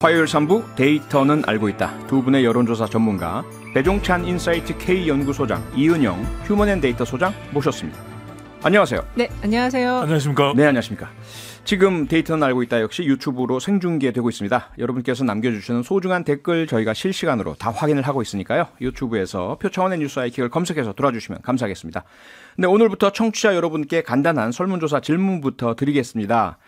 화요일 3부 데이터는 알고 있다. 두 분의 여론조사 전문가 배종찬 인사이트 K 연구소장 이은영 휴먼앤데이터 소장 모셨습니다. 안녕하세요. 네, 안녕하세요. 안녕하십니까? 네, 안녕하십니까? 지금 데이터는 알고 있다 역시 유튜브로 생중계되고 있습니다. 여러분께서 남겨주시는 소중한 댓글 저희가 실시간으로 다 확인을 하고 있으니까요. 유튜브에서 표창원의 뉴스 아이킥을 검색해서 들어주시면 감사하겠습니다. 네, 오늘부터 청취자 여러분께 간단한 설문조사 질문부터 드리겠습니다.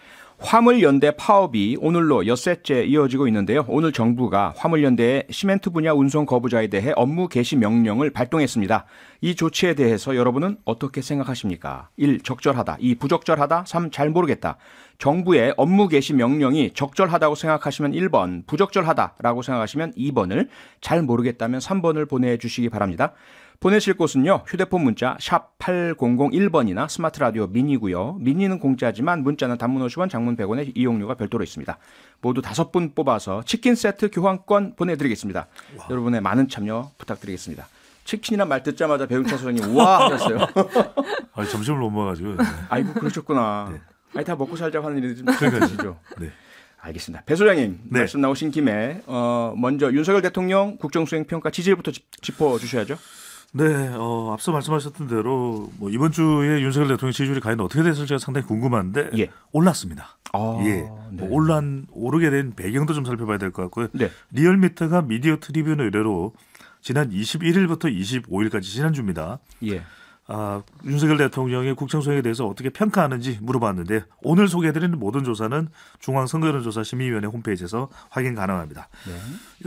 화물연대 파업이 오늘로 엿새째 이어지고 있는데요. 오늘 정부가 화물연대의 시멘트 분야 운송 거부자에 대해 업무 개시 명령을 발동했습니다. 이 조치에 대해서 여러분은 어떻게 생각하십니까? 1. 적절하다. 2. 부적절하다. 3. 잘 모르겠다. 정부의 업무 개시 명령이 적절하다고 생각하시면 1번, 부적절하다라고 생각하시면 2번을, 잘 모르겠다면 3번을 보내주시기 바랍니다. 보내실 곳은요. 휴대폰 문자 샵 8001번이나 스마트 라디오 미니고요. 미니는 공짜지만 문자는 단문 50원, 장문 100원의 이용료가 별도로 있습니다. 모두 다섯 분 뽑아서 치킨 세트 교환권 보내드리겠습니다. 와. 여러분의 많은 참여 부탁드리겠습니다. 치킨이란 말 듣자마자 배윤찬 소장님 우와 하셨어요. 아니, 점심을 못 먹어가지고. 네. 아이고 그러셨구나. 네. 아니 다 먹고 살자고 하는 일이 좀 그러시죠. 네. 알겠습니다. 배 소장님 네. 말씀 나오신 김에 어, 먼저 윤석열 대통령 국정수행평가 지지부터 율 짚어주셔야죠. 네, 어, 앞서 말씀하셨던 대로 뭐 이번 주에 윤석열 대통령 지지율이 과연 어떻게 됐을지가 상당히 궁금한데 예. 올랐습니다. 아, 예, 네. 뭐 올란 오르게 된 배경도 좀 살펴봐야 될 것 같고요. 네. 리얼미터가 미디어 트리뷴의 의뢰로 지난 21일부터 25일까지 지난주입니다. 예. 아, 윤석열 대통령의 국정 수행에 대해서 어떻게 평가하는지 물어봤는데 오늘 소개해드리는 모든 조사는 중앙선거여론조사심의위원회 홈페이지에서 확인 가능합니다. 네.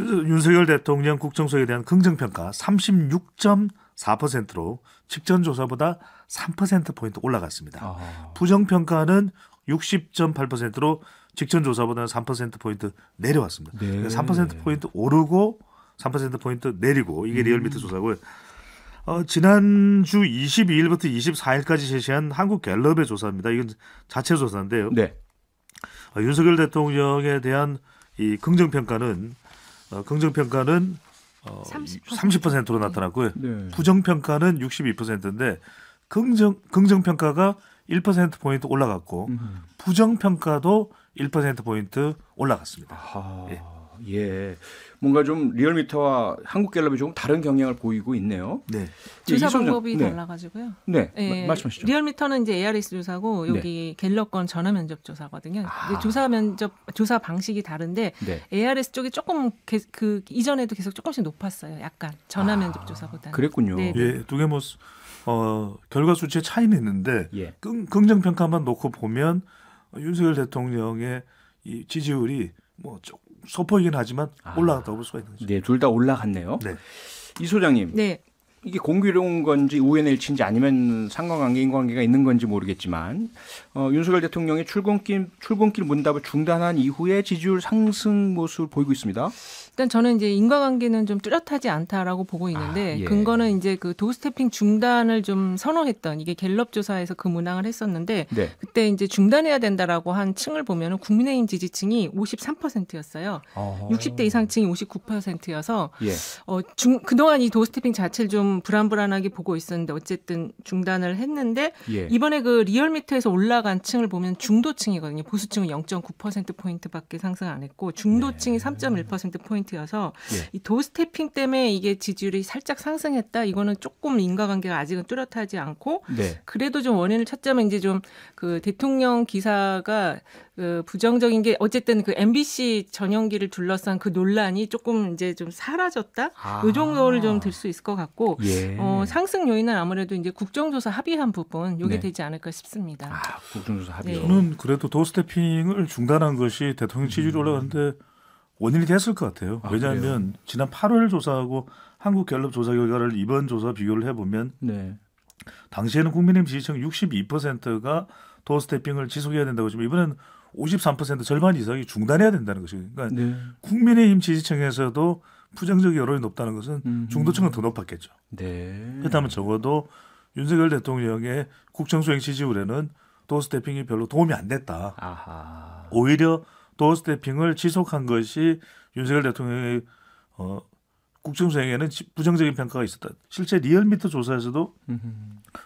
윤석열 대통령 국정 수행에 대한 긍정평가 36.4%로 직전 조사보다 3%포인트 올라갔습니다. 아. 부정평가는 60.8%로 직전 조사보다는 3%포인트 내려왔습니다. 네. 그러니 3%포인트 오르고 3%포인트 내리고 이게 리얼미터 음. 조사고요. 어, 지난주 22일부터 24일까지 실시한 한국 갤럽의 조사입니다. 이건 자체 조사인데요. 네. 어, 윤석열 대통령에 대한 이 긍정 평가는 어, 긍정 평가는 어, 30%. 로 나타났고요. 네. 부정 평가는 62%인데 긍정 긍정 평가가 1% 포인트 올라갔고 음. 부정 평가도 1% 포인트 올라갔습니다. 아, 예. 예. 뭔가 좀 리얼미터와 한국갤럽이 조금 다른 경향을 보이고 있네요. 네. 예, 조사 방법이 네. 달라가지고요. 네. 예. 네. 말씀하시죠. 리얼미터는 이제 ARS 조사고 여기 갤럽 건 전화 면접 조사거든요. 아. 조사 면접 조사 방식이 다른데 네. ARS 쪽이 조금 게, 그 이전에도 계속 조금씩 높았어요. 약간 전화 아. 면접 조사보다. 그랬군요. 네. 예, 두개 뭐 어, 결과 수치의 차이는 있는데 예. 긍정 평가만 놓고 보면 윤석열 대통령의 이 지지율이 뭐 소폭이긴 하지만 아. 올라갔다고 아, 볼 수가 있는 거죠. 네, 둘 다 올라갔네요. 네. 이 소장님. 네. 이게 공교로운 건지 우연의 일치인지 아니면 상관관계인 관계가 있는 건지 모르겠지만 어, 윤석열 대통령의 출근길 출근길 문답을 중단한 이후에 지지율 상승 모습을 보이고 있습니다. 일단 저는 이제 인과관계는 좀 뚜렷하지 않다라고 보고 있는데 아, 예. 근거는 이제 그 도스태핑 중단을 좀 선호했던 이게 갤럽 조사에서 그 문항을 했었는데 네. 그때 이제 중단해야 된다라고 한 층을 보면은 국민의힘 지지층이 53%였어요. 어허. 60대 이상층이 59%여서 예. 어, 중, 그동안 이 도스태핑 자체를 좀 불안불안하게 보고 있었는데 어쨌든 중단을 했는데 예. 이번에 그 리얼미터에서 올라간 층을 보면 중도층이거든요. 보수층은 0.9% 포인트밖에 상승 안 했고 중도층이 네. 3.1% 포인트 3.8%여서 예. 이 도스태핑 때문에 이게 지지율이 살짝 상승했다. 이거는 조금 인과관계가 아직은 뚜렷하지 않고 네. 그래도 좀 원인을 찾자면 이제 좀 그 대통령 기사가 그 부정적인 게 어쨌든 그 MBC 전용기를 둘러싼 그 논란이 조금 이제 좀 사라졌다. 아. 요 정도를 좀 들 수 있을 것 같고 예. 어, 상승 요인은 아무래도 이제 국정조사 합의한 부분 요게 네. 되지 않을까 싶습니다. 아, 국정조사 합의. 네. 저는 그래도 도스태핑을 중단한 것이 대통령 지지율 음. 올라가는데 원인이 됐을 것 같아요. 아, 왜냐하면 그래요? 지난 8월 조사하고 한국 결합 조사 결과를 이번 조사 비교를 해보면 네. 당시에는 국민의힘 지지층 62%가 도어 스태핑을 지속해야 된다고 지금 이번엔 53% 절반 이상이 중단해야 된다는 것이 그러니까 네. 국민의힘 지지층에서도 부정적 여론이 높다는 것은 음흠. 중도층은 더 높았겠죠. 네. 그렇다면 적어도 윤석열 대통령의 국정 수행 지지율에는 도어 스태핑이 별로 도움이 안 됐다. 아하. 오히려 도어 스태핑을 지속한 것이 윤석열 대통령의 어, 국정수행에는 부정적인 평가가 있었다. 실제 리얼미터 조사에서도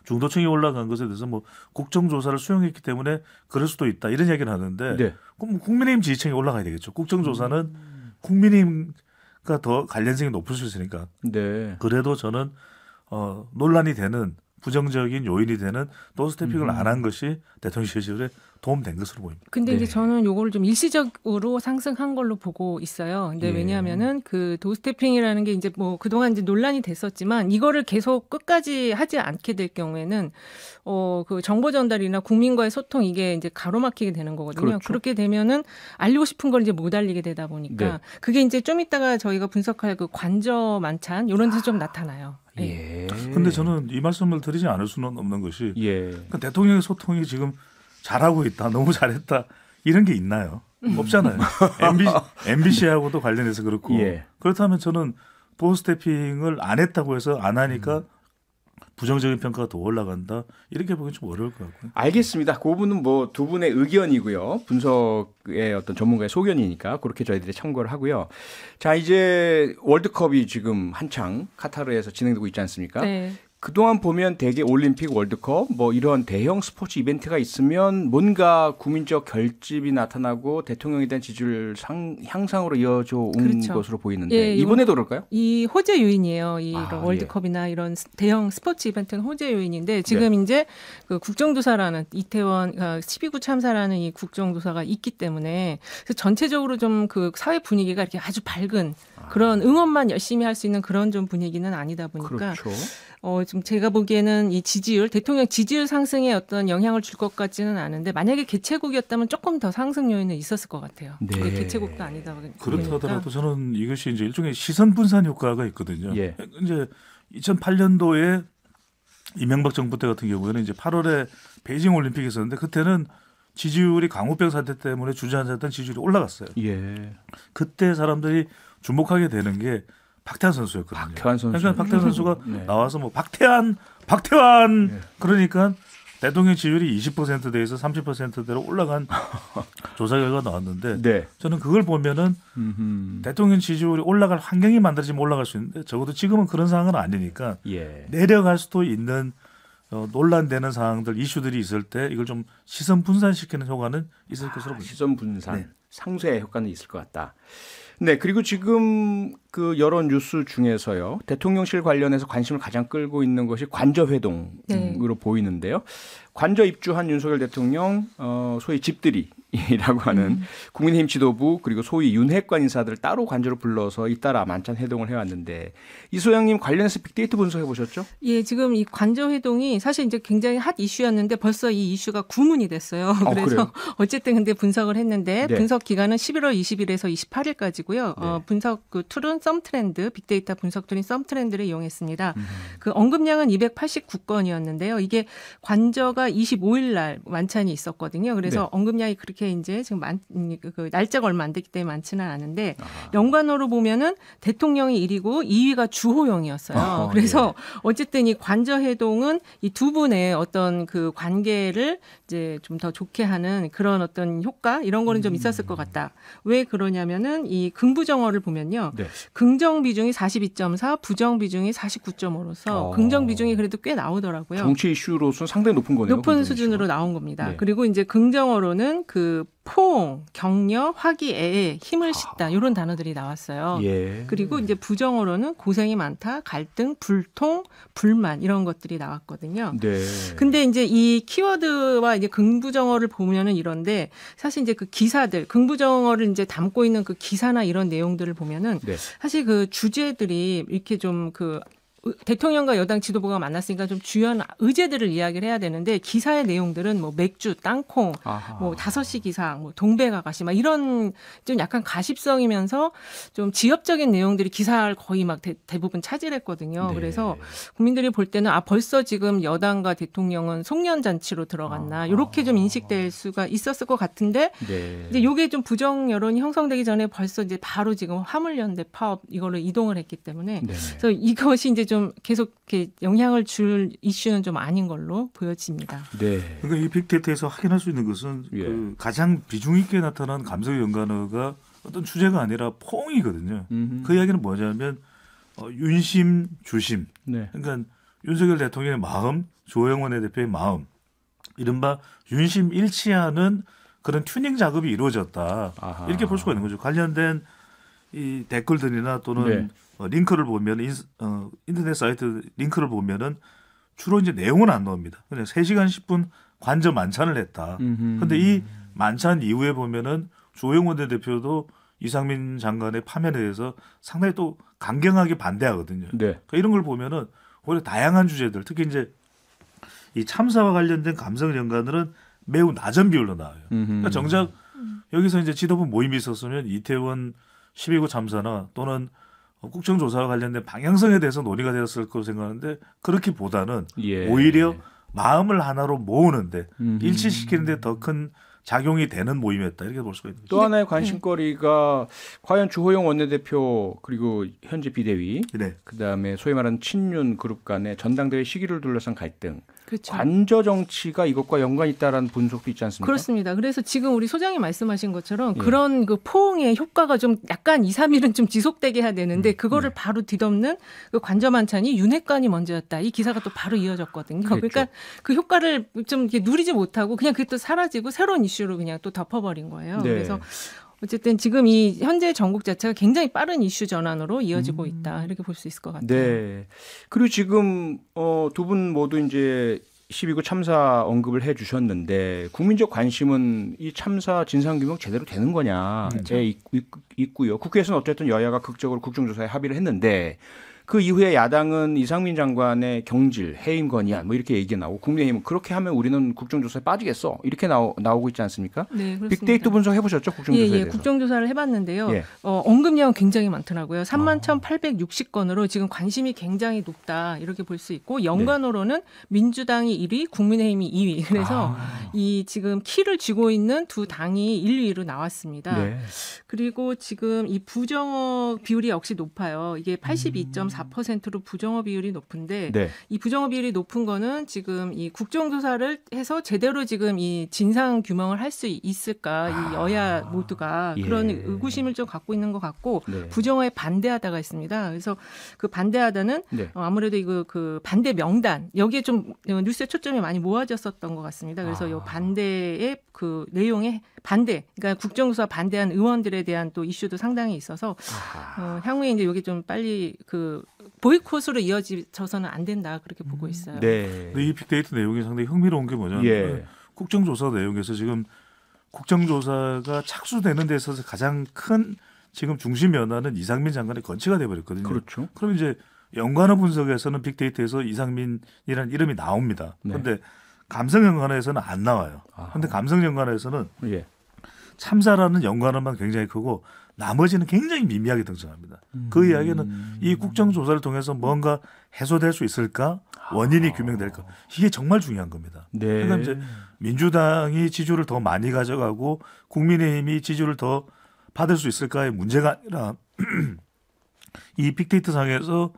중도층이 올라간 것에 대해서 뭐 국정조사를 수용했기 때문에 그럴 수도 있다 이런 이야기를 하는데 네. 그럼 뭐 국민의힘 지지층이 올라가야 되겠죠. 국정조사는 음. 국민의힘과 더 관련성이 높을 수 있으니까. 네. 그래도 저는 어, 논란이 되는 부정적인 요인이 되는 도스태핑을 안 한 것이 대통령 시절에 도움된 것으로 보입니다. 근데 네. 이제 저는 요거를 좀 일시적으로 상승한 걸로 보고 있어요. 근데 예. 왜냐하면은 그 도스태핑이라는 게 이제 뭐 그동안 이제 논란이 됐었지만 이거를 계속 끝까지 하지 않게 될 경우에는 어 그 정보 전달이나 국민과의 소통 이게 이제 가로막히게 되는 거거든요. 그렇죠. 그렇게 되면은 알리고 싶은 걸 이제 못 알리게 되다 보니까 네. 그게 이제 좀 이따가 저희가 분석할 그 관저 만찬 요런 데서 아. 좀 나타나요. 예. 예. 근데 저는 이 말씀을 드리지 않을 수는 없는 것이 예. 그러니까 대통령의 소통이 지금 잘하고 있다, 너무 잘했다 이런 게 있나요? 없잖아요. MBC, MBC하고도 관련해서 그렇고 예. 그렇다면 저는 보 스태핑을 안 했다고 해서 안 하니까 음. 부정적인 평가가 더 올라간다 이렇게 보기 좀 어려울 것 같고요. 알겠습니다. 그 부분은 뭐 두 분의 의견이고요. 분석의 어떤 전문가의 소견이니까 그렇게 저희들이 참고를 하고요. 자 이제 월드컵이 지금 한창 카타르에서 진행되고 있지 않습니까? 네. 그동안 보면 대개 올림픽, 월드컵 뭐 이런 대형 스포츠 이벤트가 있으면 뭔가 국민적 결집이 나타나고 대통령에 대한 지지율 상, 향상으로 이어져 온 그렇죠. 것으로 보이는데 예, 이번에도 그럴까요? 이 호재 요인이에요. 이 아, 예. 월드컵이나 예. 이런 대형 스포츠 이벤트는 호재 요인인데 지금 예. 이제 그 국정조사라는 이태원 12구 아, 참사라는 이 국정조사가 있기 때문에 전체적으로 좀 그 사회 분위기가 이렇게 아주 밝은 그런 응원만 열심히 할 수 있는 그런 좀 분위기는 아니다 보니까 그렇죠. 어, 지 제가 보기에는 이 지지율 대통령 지지율 상승에 어떤 영향을 줄 것 같지는 않은데 만약에 개최국이었다면 조금 더 상승 요인은 있었을 것 같아요. 네. 개최국도 아니다 보니까 그렇다더라도 저는 이것이 이제 일종의 시선 분산 효과가 있거든요. 예. 이제 2008년도에 이명박 정부 때 같은 경우에는 이제 8월에 베이징 올림픽이 있었는데 그때는 지지율이 강우병 사태 때문에 주저앉았던 지지율이 올라갔어요. 예. 그때 사람들이 주목하게 되는 게 박태환 선수였거든요. 박태환 선수. 그러니까 박태환 선수가 네. 나와서 뭐 박태환, 박태환 네. 그러니까 대통령 지지율이 20%대에서 30%대로 올라간 조사 결과 나왔는데 네. 저는 그걸 보면은 음흠. 대통령 지지율이 올라갈 환경이 만들어지면 올라갈 수 있는데 적어도 지금은 그런 상황은 아니니까 예. 내려갈 수도 있는 어, 논란되는 상황들 이슈들이 있을 때 이걸 좀 시선 분산시키는 효과는 있을 아, 것으로 보입니다. 시선 분산 네. 상쇄 효과는 있을 것 같다. 네, 그리고 지금 그 여러 뉴스 중에서요. 대통령실 관련해서 관심을 가장 끌고 있는 것이 관저 회동으로 네. 보이는데요. 관저 입주한 윤석열 대통령 어 소위 집들이 이라고 하는 음. 국민의힘 지도부 그리고 소위 윤핵관 인사들을 따로 관저로 불러서 잇따라 만찬 회동을 해왔는데 이소영님 관련해서 빅데이터 분석해 보셨죠? 예, 지금 이 관저 회동이 사실 이제 굉장히 핫 이슈였는데 벌써 이 이슈가 구문이 됐어요. 아, 그래서 그 어쨌든 근데 분석을 했는데 네. 분석 기간은 11월 20일에서 28일까지고요. 네. 어, 분석 그 툴은 썸 트렌드 빅데이터 분석 툴인 썸 트렌드를 이용했습니다. 음. 그 언급량은 289건이었는데요. 이게 관저가 25일 날 만찬이 있었거든요. 그래서 네. 언급량이 그렇게 그렇게 이제 지금 만, 음, 그, 그 날짜가 얼마 안 됐기 때문에 많지는 않은데 아 연관어로 보면은 대통령이 1위고 2위가 주호영이었어요. 아 어, 그래서 예. 어쨌든 이 관저 해동은 이 두 분의 어떤 그 관계를 이제 좀 더 좋게 하는 그런 어떤 효과 이런 거는 좀 음. 있었을 것 같다. 왜 그러냐면은 이 긍부정어를 보면요. 네. 긍정 비중이 42.4, 부정 비중이 49.5로서 오. 어. 긍정 비중이 그래도 꽤 나오더라고요. 정치 이슈로서 상당히 높은 거네요. 높은 수준으로 이슈 나온 겁니다. 네. 그리고 이제 긍정어로는 그그 포옹, 격려, 화기애애, 힘을 아. 싣다 이런 단어들이 나왔어요. 예. 그리고 이제 부정어로는 고생이 많다, 갈등, 불통, 불만 이런 것들이 나왔거든요. 네. 근데 이제 이 키워드와 이제 긍부정어를 보면은 이런데 사실 이제 그 기사들 긍부정어를 이제 담고 있는 그 기사나 이런 내용들을 보면은 네. 사실 그 주제들이 이렇게 좀그 대통령과 여당 지도부가 만났으니까 좀 주요한 의제들을 이야기를 해야 되는데 기사의 내용들은 뭐 맥주, 땅콩, 아하. 뭐 다섯 시 기상, 뭐 동백아가씨 막 이런 좀 약간 가십성이면서 좀 지엽적인 내용들이 기사를 거의 막 대, 부분 차지했거든요. 네. 그래서 국민들이 볼 때는 아 벌써 지금 여당과 대통령은 송년 잔치로 들어갔나 아. 이렇게 좀 인식될 수가 있었을 것 같은데 네. 이제 요게 좀 부정 여론이 형성되기 전에 벌써 이제 바로 지금 화물연대 파업 이걸로 이동을 했기 때문에 네. 그래서 이것이 이제 좀좀 계속 이렇게 영향을 줄 이슈는 좀 아닌 걸로 보여집니다. 네. 그러니까 이 빅데이터에서 확인할 수 있는 것은 그 예. 그 가장 비중 있게 나타난 감성 연관어가 어떤 주제가 아니라 포옹이거든요. 음흠. 그 이야기는 뭐냐면 어, 윤심 주심. 네. 그러니까 윤석열 대통령의 마음, 조영원 대표의 마음, 이른바 윤심 일치하는 그런 튜닝 작업이 이루어졌다. 아하. 이렇게 볼 수가 있는 거죠. 관련된 이 댓글들이나 또는 네. 어, 링크를 보면 인, 어, 인터넷 사이트 링크를 보면은 주로 이제 내용은 안 나옵니다. 그냥 3시간 10분 관저 만찬을 했다. 그런데이 만찬 이후에 보면은 조영원 대표도 이상민 장관의 파면에 대해서 상당히 또 강경하게 반대하거든요. 네. 그러니까 이런 걸 보면은 오히려 다양한 주제들 특히 이제 이 참사와 관련된 감성 연관들은 매우 낮은 비율로 나와요. 그러니까 정작 여기서 이제 지도부 모임이 있었으면 이태원 12구 참사나 또는 어, 국정조사와 관련된 방향성에 대해서 논의가 되었을 거로 생각하는데 그렇기보다는 예. 오히려 마음을 하나로 모으는데 음흠. 일치시키는데 더 큰 작용이 되는 모임이었다 이렇게 볼 수가 있는 또 하나의 관심거리가 음. 과연 주호영 원내대표 그리고 현재 비대위 네. 그다음에 소위 말하는 친윤 그룹 간의 전당대회 시기를 둘러싼 갈등 그렇죠. 관저 정치가 이것과 연관이 있다라는 분석도 있지 않습니까? 그렇습니다. 그래서 지금 우리 소장님 말씀하신 것처럼 예. 그런 그 포옹의 효과가 좀 약간 2, 3일은 좀 지속되게 해야 되는데 음, 그거를 네. 바로 뒤덮는 그 관저 만찬이 윤핵관이 먼저였다. 이 기사가 또 바로 이어졌거든요. 그렇죠. 그러니까그 효과를 좀 이렇게 누리지 못하고 그냥 그게 또 사라지고 새로운 이슈로 그냥 또 덮어버린 거예요. 네. 그래서 어쨌든 지금 이 현재 전국 자체가 굉장히 빠른 이슈 전환으로 이어지고 음. 있다 이렇게 볼 수 있을 것 같아요. 네. 그리고 지금 어, 두 분 모두 이제 12구 참사 언급을 해 주셨는데 국민적 관심은 이 참사 진상규명 제대로 되는 거냐에 그렇죠. 예, 있, 있, 있고요. 국회에서는 어쨌든 여야가 극적으로 국정조사에 합의를 했는데 그 이후에 야당은 이상민 장관의 경질, 해임 건의안 뭐 이렇게 얘기 가 나오고 국민의힘은 그렇게 하면 우리는 국정조사에 빠지겠어 이렇게 나오, 나오고 있지 않습니까? 네, 그렇습니다. 빅데이터 분석 해보셨죠 국정조사에 예, 예, 대해서? 국정조사를 해봤는데요. 예. 어, 언급량은 굉장히 많더라고요. 3만 아. 1,860건으로 지금 관심이 굉장히 높다 이렇게 볼 수 있고 연관으로는 네. 민주당이 1위, 국민의힘이 2위. 아. 그래서 아. 이 지금 키를 쥐고 있는 두 당이 1, 2위로 나왔습니다. 네. 그리고 지금 이 부정어 비율이 역시 높아요. 이게 82.4. 4.4%로 부정어 비율이 높은데 네. 이 부정어 비율이 높은 거는 지금 이 국정조사를 해서 제대로 지금 이 진상 규명을 할 수 있을까 이 아. 여야 모두가 예. 그런 의구심을 좀 갖고 있는 것 같고 네. 부정어에 반대하다가 있습니다. 그래서 그 반대하다는 네. 어, 아무래도 이거 그 반대 명단 여기에 좀뉴스에 어, 초점이 많이 모아졌었던 것 같습니다. 그래서 아. 이반대에 그 내용에 반대, 그러니까 국정수사 반대한 의원들에 대한 또 이슈도 상당히 있어서 어, 향후에 이제 이게 좀 빨리 그 보이콧으로 이어져서는 안 된다 그렇게 음. 보고 있어요. 네. 근데 이 빅데이터 내용이 상당히 흥미로운 게 뭐냐면 예. 국정조사 내용에서 지금 국정조사가 착수되는 데 있어서 가장 큰 지금 중심 변화는 이상민 장관의 건치가 돼버렸거든요. 그렇죠. 그럼 이제 연관어 분석에서는 빅데이터에서 이상민이라는 이름이 나옵니다. 네. 그런데 네. 감성 연관에서는안 나와요. 그런데 아. 감성 연관에서는 예. 참사라는 연관어만 굉장히 크고 나머지는 굉장히 미미하게 등장합니다. 그 음. 그 이야기는 이 국정조사를 통해서 뭔가 해소될 수 있을까? 아. 원인이 규명될까? 이게 정말 중요한 겁니다. 네. 그러니까 이제 민주당이 지주를더 많이 가져가고 국민의힘이 지주를더 받을 수 있을까의 문제가 아니라 이 빅데이터 상에서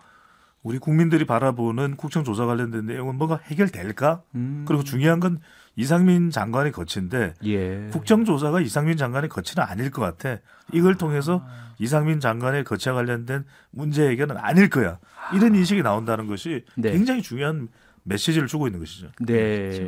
우리 국민들이 바라보는 국정 조사 관련된 내용은 뭐가 해결될까? 음. 그리고 중요한 건 이상민 장관의 거친데 예. 국정조사가 이상민 장관의 거치는 아닐 것 같아. 이걸 아. 통해서 이상민 장관의 거치와 관련된 문제 해결은 아닐 거야. 이런 아. 인식이 나온다는 것이 네. 굉장히 중요한 메시지를 주고 있는 것이죠. 네. 네. 그렇죠.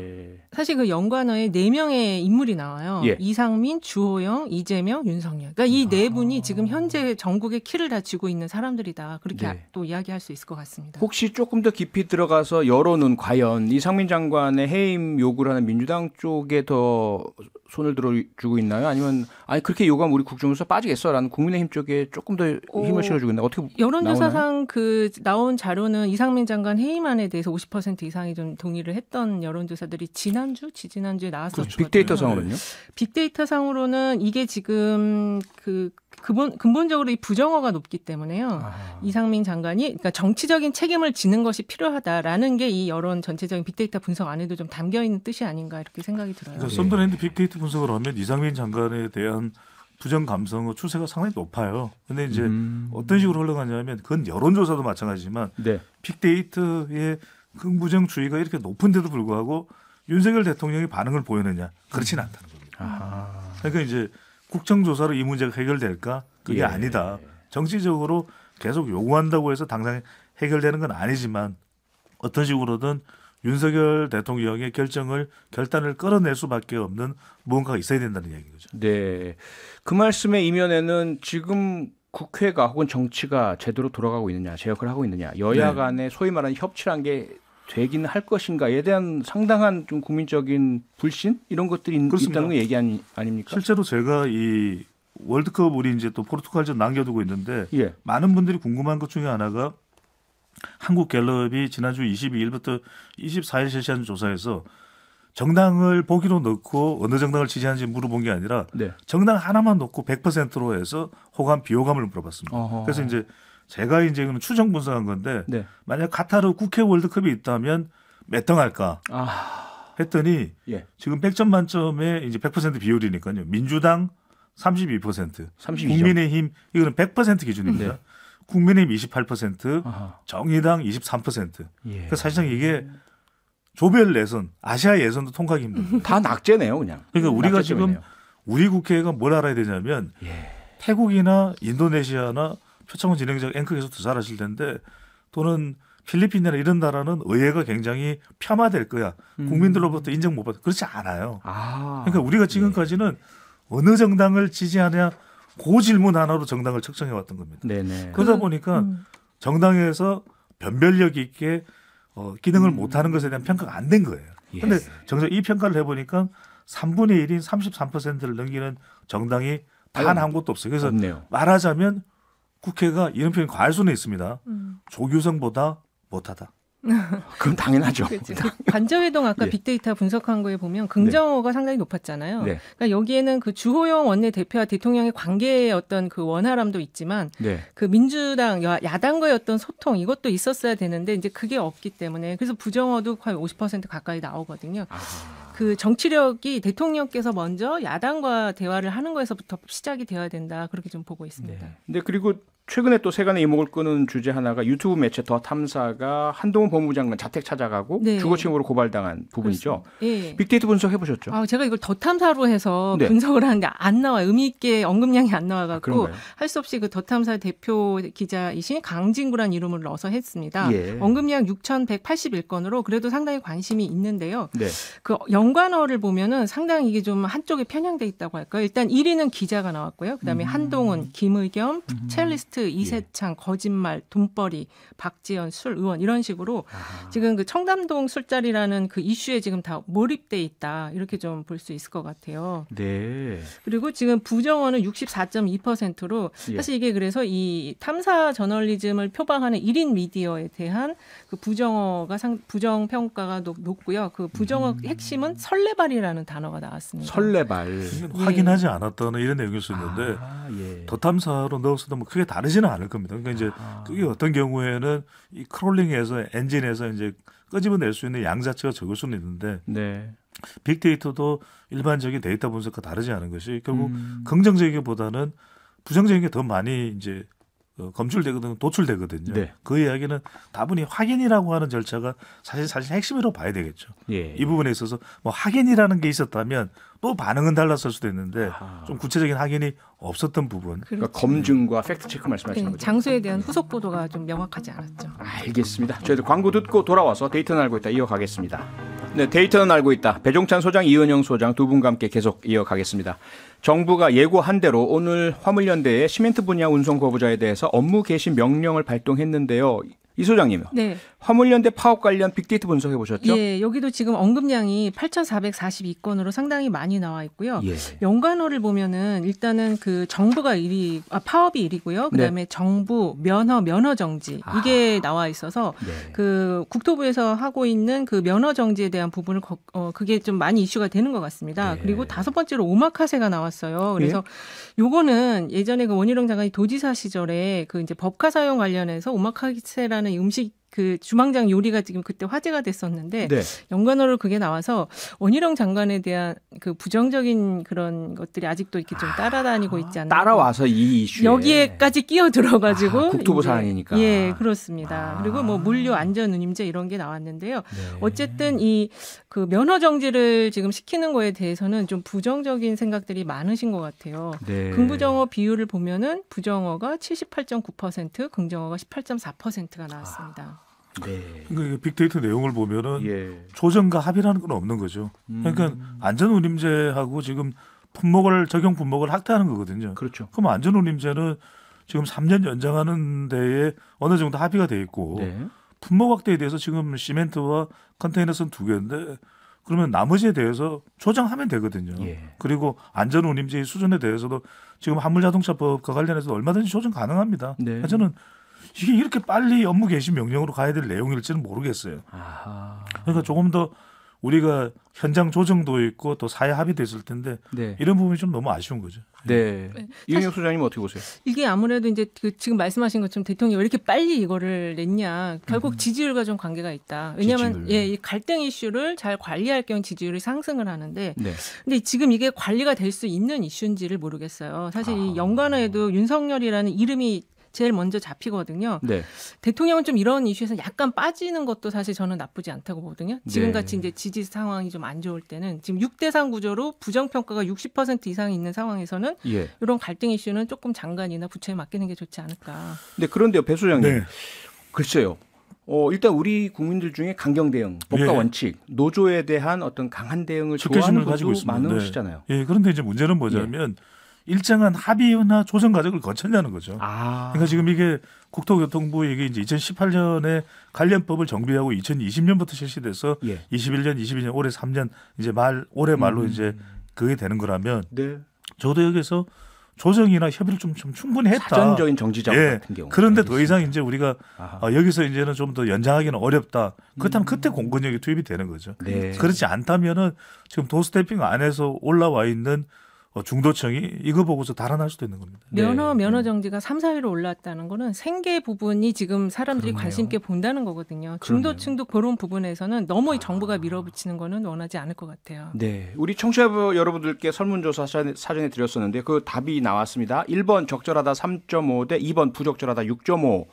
사실 그 연관어에 네 명의 인물이 나와요. 예. 이상민, 주호영, 이재명, 윤석열. 그러니까 이네 아. 분이 지금 현재 전국의 키를 다 쥐고 있는 사람들이다. 그렇게 네. 또 이야기할 수 있을 것 같습니다. 혹시 조금 더 깊이 들어가서 여론은 과연 이상민 장관의 해임 요구를 하는 민주당 쪽에 더 손을 들어주고 있나요? 아니면 아니 그렇게 요구하면 우리 국정에서 빠지겠어라는 국민의힘 쪽에 조금 더 힘을 어, 실어주고 있나? 요 어떻게 여론조사상 나오나요? 그 나온 자료는 이상민 장관 해임안에 대해서 50% 이상이 좀 동의를 했던 여론조사들이 지난주, 지지난주에 나왔었거 그렇죠. 빅데이터 상으로는요? 빅데이터 상으로는 이게 지금 그 근본, 근본적으로 이 부정어가 높기 때문에요. 아. 이상민 장관이 그러니까 정치적인 책임을 지는 것이 필요하다라는 게 이 여론 전체적인 빅데이터 분석 안에도 좀 담겨 있는 뜻이 아닌가 이렇게 생각이 들어요. 그러니까 썬더랜드 빅데이터 분석을 하면 이상민 장관에 대한 부정 감성의 추세가 상당히 높아요. 근데 이제 음. 어떤 식으로 흘러가냐면 그건 여론조사도 마찬가지지만 네. 빅데이터의 긍부정주의가 이렇게 높은데도 불구하고 윤석열 대통령이 반응을 보였느냐 그렇지는 음. 않다는 겁니다. 아하. 그러니까 이제 국정조사로 이 문제가 해결될까 그게 예. 아니다. 정치적으로 계속 요구한다고 해서 당장 해결되는 건 아니지만 어떤 식으로든 윤석열 대통령의 결정을 결단을 끌어낼 수밖에 없는 무언가가 있어야 된다는 이야기죠 네. 그 말씀의 이면에는 지금 국회가 혹은 정치가 제대로 돌아가고 있느냐, 제 역할을 하고 있느냐, 여야 네. 간의 소위 말하는 협치란 게 되긴 할 것인가에 대한 상당한 좀 국민적인 불신 이런 것들이 그렇습니다. 있다는 거 얘기 아니, 아닙니까? 실제로 제가 이 월드컵 우리 이제 또 포르투갈전 남겨두고 있는데 예. 많은 분들이 궁금한 것 중에 하나가 한국 갤럽이 지난주 22일부터 24일 실시한 조사에서 정당을 보기로 넣고 어느 정당을 지지하는지 물어본 게 아니라 네. 정당 하나만 넣고 100%로 해서 호감 비호감을 물어봤습니다. 어허. 그래서 이제 제가 이제 는 추정 분석한 건데 네. 만약 카타르 국회 월드컵이 있다면 몇 등 할까? 아... 했더니 예. 지금 100점 만점에 이제 100% 비율이니까요. 민주당 32%, 32점. 국민의힘 이거는 100% 기준입니다. 네. 국민의힘 28%, 아하. 정의당 23%. 예. 그러니까 사실상 이게 조별 예선, 아시아 예선도 통과하기 힘듭니다. 낙제네요, 그냥. 그러니까 우리가 지금 있네요. 우리 국회가 뭘 알아야 되냐면 예. 태국이나 인도네시아나 표창원 진행자 앵커께서도 잘 아실 텐데 또는 필리핀이나 이런 나라는 의회가 굉장히 폄하될 거야. 음. 국민들로부터 인정 못 받아. 그렇지 않아요. 아, 그러니까 우리가 예. 지금까지는 네. 어느 정당을 지지하냐 고 질문 하나로 정당을 측정해 왔던 겁니다. 네네. 그러다 보니까 음. 정당에서 변별력 있게 어, 기능을 음. 못하는 것에 대한 평가가 안 된 거예요. 그런데 예. 정작 이 평가를 해보니까 3분의 1인 33%를 넘기는 정당이 단 한 곳도 없어요. 그래서 없네요. 말하자면 국회가 이런 표현이 과할 수는 있습니다. 음. 조규성보다 못하다. 그건 당연하죠. 관저회동 아까 예. 빅데이터 분석한 거에 보면 긍정어가 네. 상당히 높았잖아요. 네. 그러니까 여기에는 그 주호영 원내대표와 대통령의 관계의 어떤 그 원활함도 있지만 네. 그 민주당 야당과의 어떤 소통 이것도 있었어야 되는데 이제 그게 없기 때문에 그래서 부정어도 거의 50% 가까이 나오거든요. 아. 그 정치력이 대통령께서 먼저 야당과 대화를 하는 거에서부터 시작이 되어야 된다 그렇게 좀 보고 있습니다. 네. 근데 그리고 최근에 또 세간의 이목을 끄는 주제 하나가 유튜브 매체 더 탐사가 한동훈 법무부 장관 자택 찾아가고 네. 주거침입으로 고발당한 부분이죠. 네. 빅데이터 분석해 보셨죠? 아, 제가 이걸 더 탐사로 해서 네. 분석을 하는데 안 나와 요 의미 있게 언급량이 안 나와갖고 아, 할수 없이 그 더 탐사 대표 기자이신 강진구란 이름을 넣어서 했습니다. 예. 언급량 6,181건으로 그래도 상당히 관심이 있는데요. 네. 그 연관어를 보면은 상당히 이게 좀 한쪽에 편향돼 있다고 할까요? 일단 1위는 기자가 나왔고요. 그다음에 음. 한동훈, 김의겸, 음. 첼리스트 리트 예. 이세창, 거짓말, 돈벌이, 박지연술 의원 이런 식으로 아 지금 그 청담동 술자리라는 그 이슈에 지금 다 몰입돼 있다 이렇게 좀 볼 수 있을 것 같아요. 네. 그리고 지금 부정원은 64.2%로 예. 사실 이게 그래서 이 탐사 저널리즘을 표방하는 1인 미디어에 대한 그 부정어가 상 부정 평가가 높고요. 그 부정어 음. 핵심은 설레발이라는 단어가 나왔습니다. 설레발 예. 확인하지 않았다는 이런 내용이었었는데 아, 예. 더 탐사로 넣었어도 뭐 크게 다르. 다지는 않을 겁니다. 그러니까 이제 아. 그게 어떤 경우에는 이 크롤링에서 엔진에서 이제 끄집어낼 수 있는 양 자체가 적을 수는 있는데 네. 빅데이터도 일반적인 데이터 분석과 다르지 않은 것이 결국 음. 긍정적인 보다는 부정적인 게 더 많이 이제 어, 검출되거든 요 도출되거든요. 네. 그 이야기는 다분히 확인이라고 하는 절차가 사실 사실 핵심으로 봐야 되겠죠. 예, 이 부분에 있어서 뭐 확인이라는 게 있었다면 또 반응은 달랐을 수도 있는데 아. 좀 구체적인 확인이 없었던 부분. 그렇죠. 그러니까 검증과 팩트 체크 말씀하시는 네, 거죠. 장소에 대한 후속 보도가 좀 명확하지 않았죠. 알겠습니다. 저희도 광고 듣고 돌아와서 데이터 알고 있다 이어가겠습니다. 네, 데이터는 알고 있다. 배종찬 소장, 이은영 소장 두 분과 함께 계속 이어가겠습니다. 정부가 예고한 대로 오늘 화물연대에 시멘트 분야 운송 거부자에 대해서 업무 개시 명령을 발동했는데요. 이 소장님, 네. 화물연대 파업 관련 빅데이터 분석해 보셨죠? 예, 여기도 지금 언급량이 8,442건으로 상당히 많이 나와 있고요. 예. 연관어를 보면은 일단은 그 정부가 1위, 아, 파업이 1위고요. 그다음에 네. 정부, 면허, 면허 정지 아. 이게 아. 나와 있어서 네. 그 국토부에서 하고 있는 그 면허 정지에 대한 부분을 거, 어, 그게 좀 많이 이슈가 되는 것 같습니다. 네. 그리고 다섯 번째로 오마카세가 나왔어요. 그래서 예? 요거는 예전에 그 원희룡 장관이 도지사 시절에 그 이제 법카 사용 관련해서 오마카세라는 음식 그주망장 요리가 지금 그때 화제가 됐었는데 네. 연관어로 그게 나와서 원희룡 장관에 대한 그 부정적인 그런 것들이 아직도 이렇게 좀 아, 따라다니고 있지 않나 따라와서 이 이슈 여기에까지 끼어 들어가지고 아, 국토부 사안이니까 예 그렇습니다 아. 그리고 뭐 아. 물류 안전 운임제 이런 게 나왔는데요 네. 어쨌든 이그 면허 정지를 지금 시키는 거에 대해서는 좀 부정적인 생각들이 많으신 것 같아요. 네. 긍부정어 비율을 보면은 부정어가 78.9%, 긍정어가 18.4%가 나왔습니다. 아. 네. 그러니까 빅데이터 내용을 보면은 예. 조정과 합의라는 건 없는 거죠. 음. 그러니까 음. 안전 운임제하고 지금 품목을 적용 품목을 학대하는 거거든요. 그렇죠. 그럼 안전 운임제는 지금 3년 연장하는 데에 어느 정도 합의가 돼 있고 네. 품목 확대에 대해서 지금 시멘트와 컨테이너선 두 개인데 그러면 나머지에 대해서 조정하면 되거든요. 예. 그리고 안전 운임제의 수준에 대해서도 지금 화물자동차법과 관련해서 얼마든지 조정 가능합니다. 네. 저는 이게 이렇게 빨리 업무 개시 명령으로 가야 될 내용일지는 모르겠어요. 아하. 그러니까 조금 더 우리가 현장 조정도 있고 또 사회 합의도 있을 텐데 네. 이런 부분이 좀 너무 아쉬운 거죠. 네. 예. 네. 이윤혁 소장님 어떻게 보세요? 이게 아무래도 이제 그 지금 말씀하신 것처럼 대통령이 왜 이렇게 빨리 이거를 냈냐. 결국 음. 지지율과 좀 관계가 있다. 왜냐하면 지지율. 예, 이 갈등 이슈를 잘 관리할 경우 지지율이 상승을 하는데 네. 근데 지금 이게 관리가 될 수 있는 이슈인지를 모르겠어요. 사실 아. 이 연관어에도 윤석열이라는 이름이 제일 먼저 잡히거든요. 네. 대통령은 좀 이런 이슈에서 약간 빠지는 것도 사실 저는 나쁘지 않다고 보거든요. 지금같이 네. 이제 지지 상황이 좀 안 좋을 때는 지금 6대3 구조로 부정평가가 60%이상 있는 상황에서는 예. 이런 갈등 이슈는 조금 장관이나 부처에 맡기는 게 좋지 않을까. 네, 그런데요, 배 소장님. 네. 글쎄요. 어, 일단 우리 국민들 중에 강경 대응, 법과 예. 원칙, 노조에 대한 어떤 강한 대응을 좋아하는 분도 많으시잖아요. 네. 예, 그런데 이제 문제는 뭐냐면 예. 일정한 합의나 조정 과정을 거쳤냐는 거죠. 아. 그러니까 지금 이게 국토교통부 에게 이제 2018년에 관련법을 정비하고 2020년부터 실시돼서 예. 21년, 22년 올해 3년 이제 말 올해 말로 음. 이제 그게 되는 거라면 네. 저도 여기서 조정이나 협의를 좀, 좀 충분히 했다. 사전적인 정지자금 예. 같은 경우. 그런데 알겠습니다. 더 이상 이제 우리가 어, 여기서 이제는 좀 더 연장하기는 어렵다. 그렇다면 음. 그때 공권력이 투입이 되는 거죠. 네. 그렇지 않다면은 지금 도스태핑 안에서 올라와 있는 어, 중도층이 이거 보고서 달아날 수도 있는 겁니다. 면허 네. 네. 면허 정지가 3, 4위로 올랐다는 거는 생계 부분이 지금 사람들이 관심 있게 본다는 거거든요. 중도층도 그런 부분에서는 너무 정부가 아. 밀어붙이는 거는 원하지 않을 것 같아요. 네. 우리 청취자 여러분들께 설문조사 사전에 드렸었는데 그 답이 나왔습니다. 1번 적절하다 3.5 대 2번 부적절하다 6.5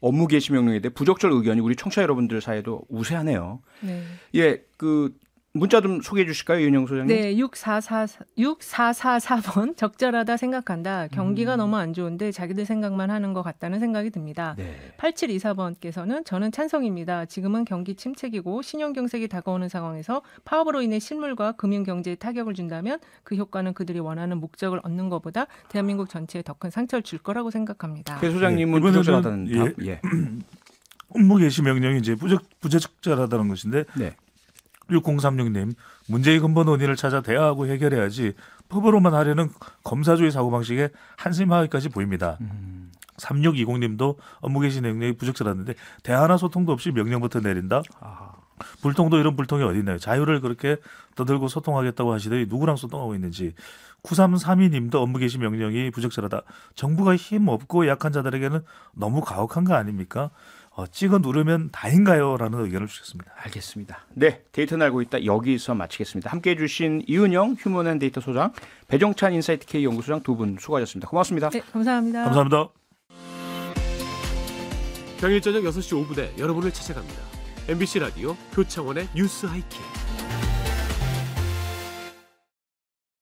업무 개시 명령에 대해 부적절 의견이 우리 청취자 여러분들 사이에도 우세하네요. 네. 예, 그 문자 좀 소개해 주실까요, 윤영 소장님? 네, 6444, 6444번 적절하다 생각한다. 경기가 음. 너무 안 좋은데 자기들 생각만 하는 것 같다는 생각이 듭니다. 네. 8724번께서는 저는 찬성입니다. 지금은 경기 침체기고 신용경색이 다가오는 상황에서 파업으로 인해 실물과 금융경제에 타격을 준다면 그 효과는 그들이 원하는 목적을 얻는 것보다 대한민국 전체에 더 큰 상처를 줄 거라고 생각합니다. 배 그 소장님은 네, 적절하다는 답. 예. 예. 업무 개시 명령이 이제 부적, 부적절하다는 것인데 네. 6036님, 문제의 근본 원인을 찾아 대화하고 해결해야지 법으로만 하려는 검사주의 사고방식에 한심하기까지 보입니다. 음. 3620님도 업무 개시 능력이 부적절한데 대화나 소통도 없이 명령부터 내린다. 아. 불통도 이런 불통이 어디 있나요? 자유를 그렇게 떠들고 소통하겠다고 하시더니 누구랑 소통하고 있는지. 9332님도 업무 개시 명령이 부적절하다. 정부가 힘 없고 약한 자들에게는 너무 가혹한 거 아닙니까? 어, 찍어 누르면 다인가요? 라는 의견을 주셨습니다. 알겠습니다. 네, 데이터는 고 있다. 여기서 마치겠습니다. 함께해 주신 이은영 휴먼앤데이터 소장, 배종찬 인사이트K 연구소장 두 분 수고하셨습니다. 고맙습니다. 네, 감사합니다. 감사합니다. 평일 저녁 6시 5분에 여러분을 찾아갑니다. MBC 라디오 표창원의 뉴스 하이킥.